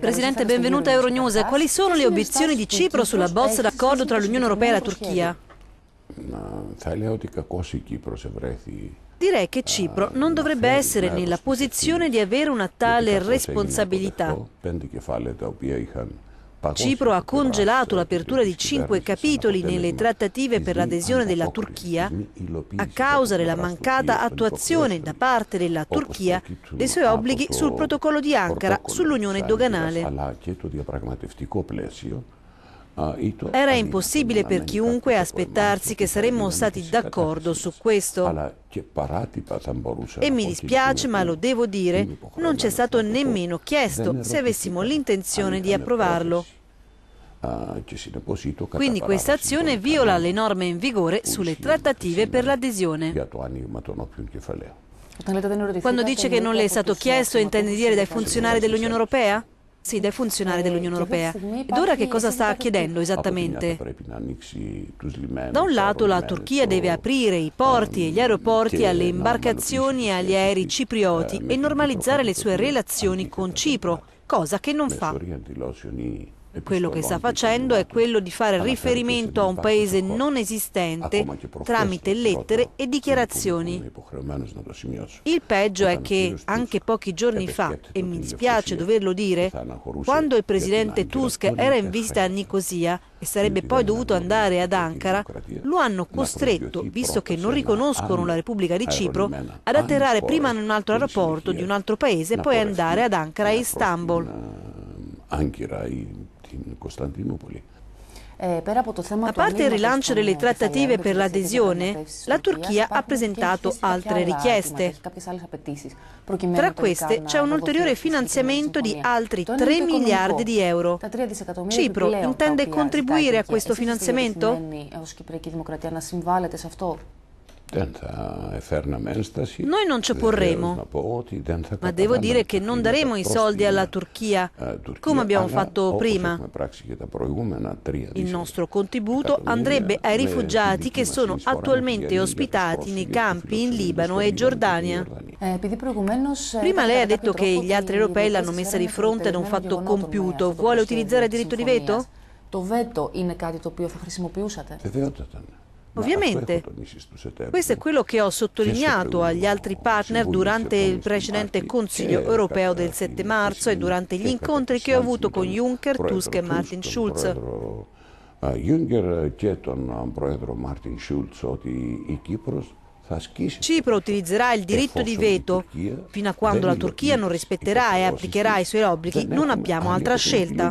Presidente, benvenuta a Euronews. Quali sono le obiezioni di Cipro sulla bozza d'accordo tra l'Unione Europea e la Turchia? Direi che Cipro eh, non dovrebbe essere nella posizione di avere una tale responsabilità. Cipro ha congelato l'apertura di cinque capitoli nelle trattative per l'adesione della Turchia a causa della mancata attuazione da parte della Turchia dei suoi obblighi sul protocollo di Ankara sull'unione doganale. Era impossibile per chiunque aspettarsi che saremmo stati d'accordo su questo. E mi dispiace, ma lo devo dire, non ci è stato nemmeno chiesto se avessimo l'intenzione di approvarlo. Ah, Quindi questa azione viola le norme in vigore sulle trattative per l'adesione. Quando dice che non le è stato chiesto intende dire dai funzionari dell'Unione Europea? sì, dai funzionari eh, dell'Unione Europea. Ed ora che cosa sta chiedendo esattamente? Da un lato la Turchia deve aprire i porti e gli aeroporti alle imbarcazioni e agli aerei ciprioti eh, e normalizzare le sue relazioni con Cipro, cosa che non fa. Quello che sta facendo è quello di fare riferimento a un paese non esistente tramite lettere e dichiarazioni. Il peggio è che anche pochi giorni fa, e mi dispiace doverlo dire, quando il presidente Tusk era in visita a Nicosia e sarebbe poi dovuto andare ad Ankara, lo hanno costretto, visto che non riconoscono la Repubblica di Cipro, ad atterrare prima in un altro aeroporto di un altro paese e poi andare ad Ankara e Istanbul. Ankara e in Costantinopoli. A parte il rilancio delle trattative per l'adesione, la Turchia ha presentato altre richieste. Tra queste c'è un ulteriore finanziamento di altri 3 miliardi di euro. Cipro intende contribuire a questo finanziamento? Noi non ci opporremo, ma devo dire che non daremo i soldi alla eh, Turchia, come abbiamo fatto prima. Il nostro contributo andrebbe ai rifugiati che sono attualmente ospitati nei campi in Libano e Giordania. Eh, eh, prima lei ha detto che gli altri europei l'hanno messa di fronte ad un fatto compiuto. Vuole utilizzare il diritto di veto? Il veto è qualcosa che οποίο θα Ovviamente, questo è quello che ho sottolineato agli altri partner durante il precedente Consiglio europeo del 7 eh, marzo e durante gli incontri che ho avuto con Juncker, Tusk e Martin Schulz. Juncker Martin Schulz Cipro utilizzerà il diritto di veto. Fino a quando la Turchia non rispetterà e applicherà i suoi obblighi, non abbiamo altra scelta.